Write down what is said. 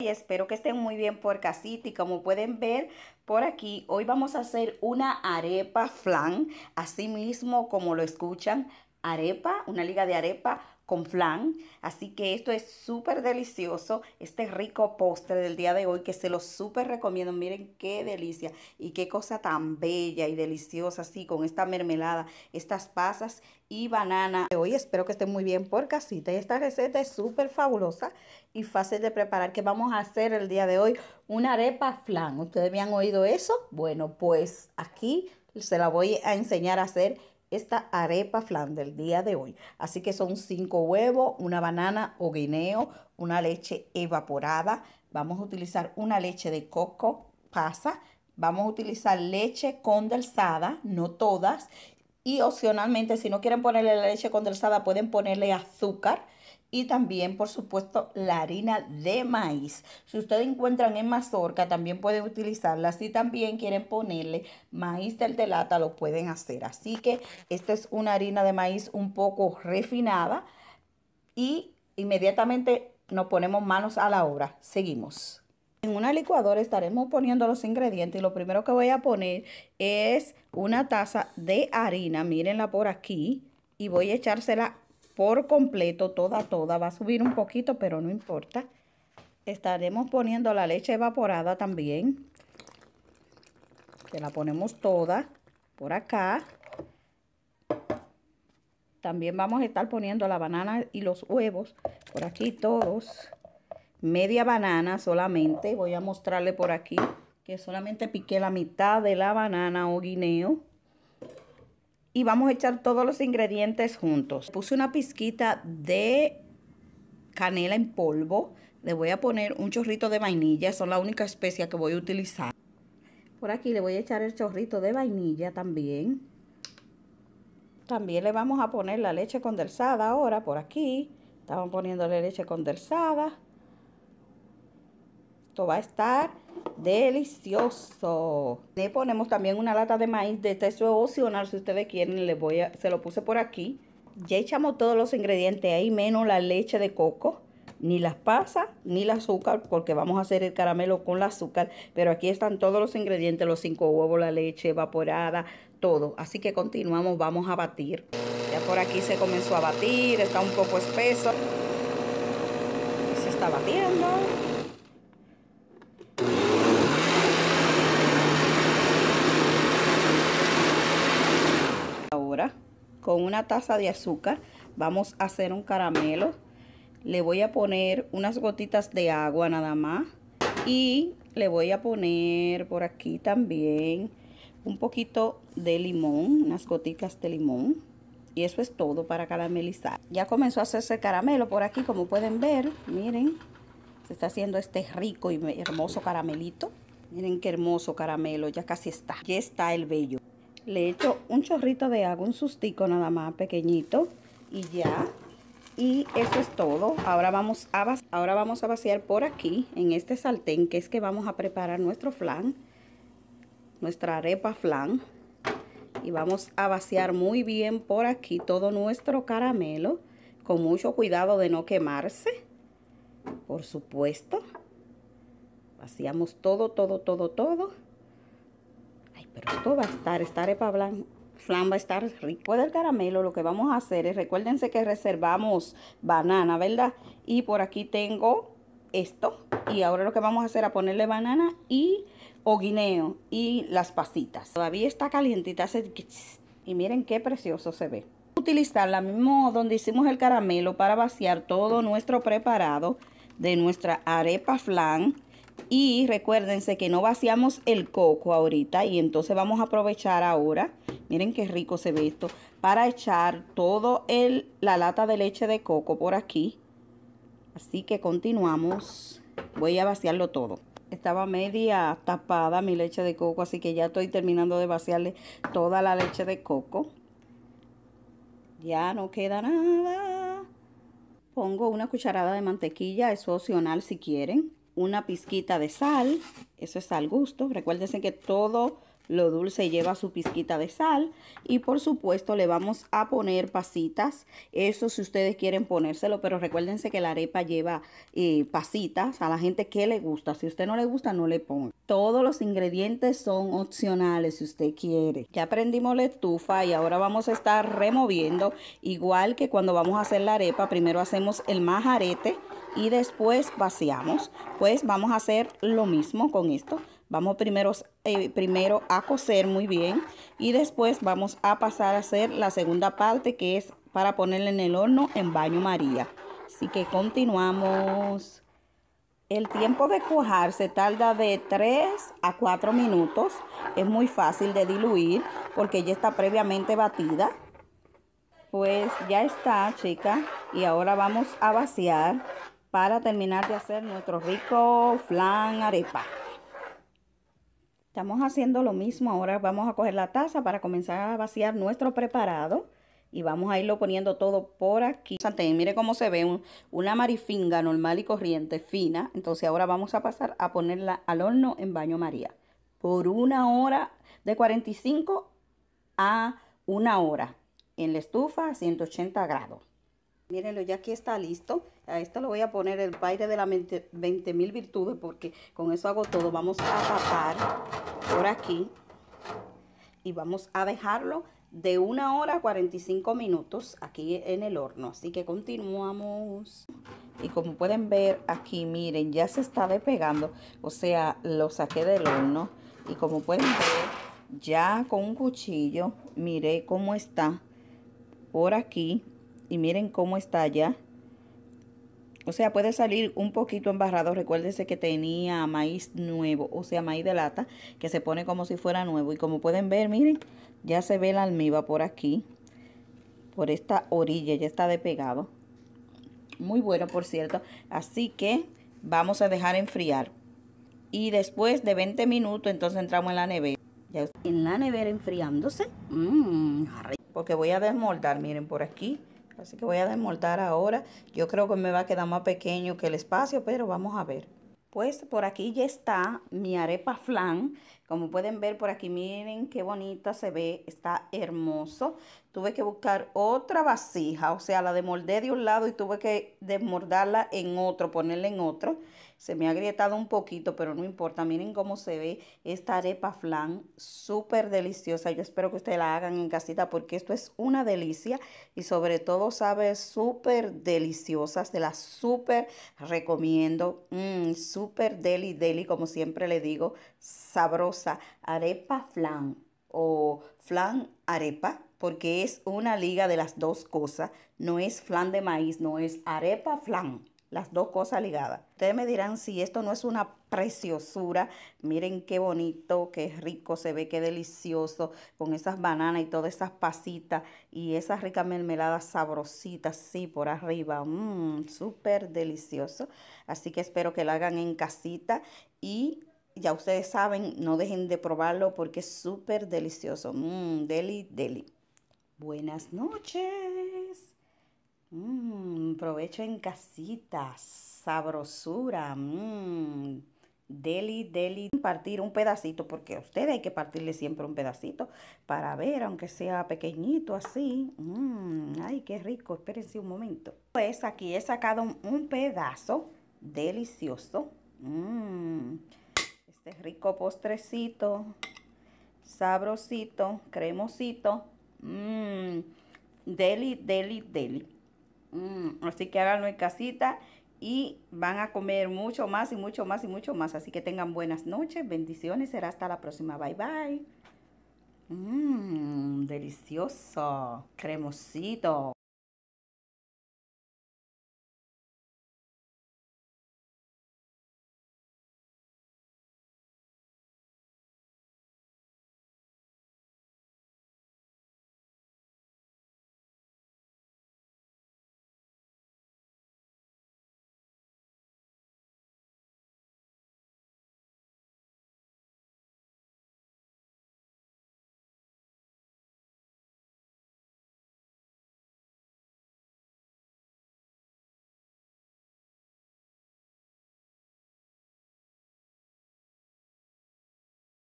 y espero que estén muy bien por casita y como pueden ver por aquí hoy vamos a hacer una arepa flan así mismo como lo escuchan arepa una liga de arepa con flan. Así que esto es súper delicioso, este rico postre del día de hoy que se lo súper recomiendo. Miren qué delicia y qué cosa tan bella y deliciosa así con esta mermelada, estas pasas y banana. Hoy espero que estén muy bien por casita y esta receta es súper fabulosa y fácil de preparar que vamos a hacer el día de hoy una arepa flan. ¿Ustedes me han oído eso? Bueno, pues aquí se la voy a enseñar a hacer esta arepa flan del día de hoy. Así que son cinco huevos, una banana o guineo, una leche evaporada. Vamos a utilizar una leche de coco, pasa. Vamos a utilizar leche condensada, no todas. Y opcionalmente, si no quieren ponerle la leche condensada, pueden ponerle azúcar y también, por supuesto, la harina de maíz. Si ustedes encuentran en mazorca, también pueden utilizarla. Si también quieren ponerle maíz del de lata, lo pueden hacer. Así que esta es una harina de maíz un poco refinada y inmediatamente nos ponemos manos a la obra. Seguimos. En una licuadora estaremos poniendo los ingredientes y lo primero que voy a poner es una taza de harina, mírenla por aquí, y voy a echársela por completo, toda, toda. Va a subir un poquito, pero no importa. Estaremos poniendo la leche evaporada también. Que la ponemos toda por acá. También vamos a estar poniendo la banana y los huevos por aquí todos. Media banana solamente. Voy a mostrarle por aquí que solamente piqué la mitad de la banana o oh, guineo y vamos a echar todos los ingredientes juntos. Puse una pizquita de canela en polvo. Le voy a poner un chorrito de vainilla. Son la única especia que voy a utilizar. Por aquí le voy a echar el chorrito de vainilla también. También le vamos a poner la leche condensada ahora por aquí. Estamos poniéndole leche condensada. Esto va a estar delicioso. Le ponemos también una lata de maíz de texto opcional si ustedes quieren. voy a, se lo puse por aquí. Ya echamos todos los ingredientes ahí, menos la leche de coco, ni las pasas, ni el azúcar, porque vamos a hacer el caramelo con el azúcar. Pero aquí están todos los ingredientes, los cinco huevos, la leche evaporada, todo. Así que continuamos, vamos a batir. Ya por aquí se comenzó a batir, está un poco espeso. Se está batiendo. con una taza de azúcar vamos a hacer un caramelo. Le voy a poner unas gotitas de agua nada más. Y le voy a poner por aquí también un poquito de limón, unas gotitas de limón. Y eso es todo para caramelizar. Ya comenzó a hacerse el caramelo por aquí, como pueden ver. Miren, se está haciendo este rico y hermoso caramelito. Miren qué hermoso caramelo, ya casi está. Ya está el bello le echo un chorrito de agua, un sustico nada más, pequeñito, y ya. Y eso es todo. Ahora vamos, a vaciar, ahora vamos a vaciar por aquí, en este sartén, que es que vamos a preparar nuestro flan, nuestra arepa flan. Y vamos a vaciar muy bien por aquí todo nuestro caramelo, con mucho cuidado de no quemarse, por supuesto. Vaciamos todo, todo, todo, todo pero esto va a estar, esta arepa flan va a estar rico. del caramelo lo que vamos a hacer es, recuérdense que reservamos banana, ¿verdad? Y por aquí tengo esto. Y ahora lo que vamos a hacer es ponerle banana y o guineo y las pasitas. Todavía está calientita. y miren qué precioso se ve. Utilizar la misma donde hicimos el caramelo para vaciar todo nuestro preparado de nuestra arepa flan y recuérdense que no vaciamos el coco ahorita y entonces vamos a aprovechar ahora, miren qué rico se ve esto, para echar toda la lata de leche de coco por aquí. Así que continuamos, voy a vaciarlo todo. Estaba media tapada mi leche de coco, así que ya estoy terminando de vaciarle toda la leche de coco. Ya no queda nada. Pongo una cucharada de mantequilla, es opcional si quieren una pizquita de sal, eso es al gusto. Recuérdense que todo lo dulce lleva su pizquita de sal y por supuesto le vamos a poner pasitas, eso si ustedes quieren ponérselo, pero recuérdense que la arepa lleva eh, pasitas a la gente que le gusta, si a usted no le gusta no le ponga. Todos los ingredientes son opcionales si usted quiere. Ya prendimos la estufa y ahora vamos a estar removiendo, igual que cuando vamos a hacer la arepa, primero hacemos el majarete y después vaciamos. Pues vamos a hacer lo mismo con esto. Vamos primero, eh, primero a coser muy bien y después vamos a pasar a hacer la segunda parte que es para ponerle en el horno en baño maría. Así que continuamos. El tiempo de cuajar se tarda de 3 a 4 minutos. Es muy fácil de diluir porque ya está previamente batida. Pues ya está, chica. Y ahora vamos a vaciar para terminar de hacer nuestro rico flan arepa. Estamos haciendo lo mismo, ahora vamos a coger la taza para comenzar a vaciar nuestro preparado y vamos a irlo poniendo todo por aquí. mire cómo se ve una marifinga normal y corriente, fina. Entonces ahora vamos a pasar a ponerla al horno en baño María por una hora de 45 a una hora en la estufa a 180 grados. Mírenlo, ya aquí está listo a esta le voy a poner el baile de la 20 mil virtudes porque con eso hago todo. Vamos a tapar por aquí y vamos a dejarlo de una hora a 45 minutos aquí en el horno. Así que continuamos. Y como pueden ver aquí, miren, ya se está despegando. O sea, lo saqué del horno. Y como pueden ver, ya con un cuchillo, Mire cómo está por aquí. Y miren cómo está ya o sea, puede salir un poquito embarrado. Recuérdese que tenía maíz nuevo, o sea, maíz de lata, que se pone como si fuera nuevo. Y como pueden ver, miren, ya se ve la almiba por aquí, por esta orilla, ya está pegado. Muy bueno, por cierto. Así que vamos a dejar enfriar. Y después de 20 minutos, entonces entramos en la nevera. en la nevera enfriándose. Mm, porque voy a desmoldar, miren, por aquí Así que voy a desmoldar ahora. Yo creo que me va a quedar más pequeño que el espacio, pero vamos a ver. Pues por aquí ya está mi arepa flan. Como pueden ver por aquí, miren qué bonita se ve. Está hermoso. Tuve que buscar otra vasija. O sea, la desmoldé de un lado y tuve que desmordarla en otro, ponerla en otro. Se me ha agrietado un poquito, pero no importa. Miren cómo se ve esta arepa flan, súper deliciosa. Yo espero que ustedes la hagan en casita porque esto es una delicia y sobre todo sabe súper deliciosa. Se la súper recomiendo. Mm, súper deli, deli, como siempre le digo, sabrosa. Arepa flan o flan arepa porque es una liga de las dos cosas. No es flan de maíz, no es arepa flan las dos cosas ligadas. Ustedes me dirán si esto no es una preciosura. Miren qué bonito, qué rico se ve, qué delicioso con esas bananas y todas esas pasitas y esas ricas mermeladas sabrositas, sí, por arriba. Mmm, súper delicioso. Así que espero que lo hagan en casita y ya ustedes saben, no dejen de probarlo porque es súper delicioso. Mmm, deli, deli. Buenas noches. Mmm, provecho en casita, sabrosura, mmm, deli, deli. Partir un pedacito, porque a ustedes hay que partirle siempre un pedacito para ver, aunque sea pequeñito así. Mmm, ay, qué rico, espérense un momento. Pues aquí he sacado un pedazo delicioso. Mmm, este rico postrecito, sabrosito, cremosito. Mmm, deli, deli, deli. Mm, así que háganlo en casita y van a comer mucho más y mucho más y mucho más. Así que tengan buenas noches, bendiciones, será hasta la próxima. Bye bye. Mmm, delicioso, cremosito.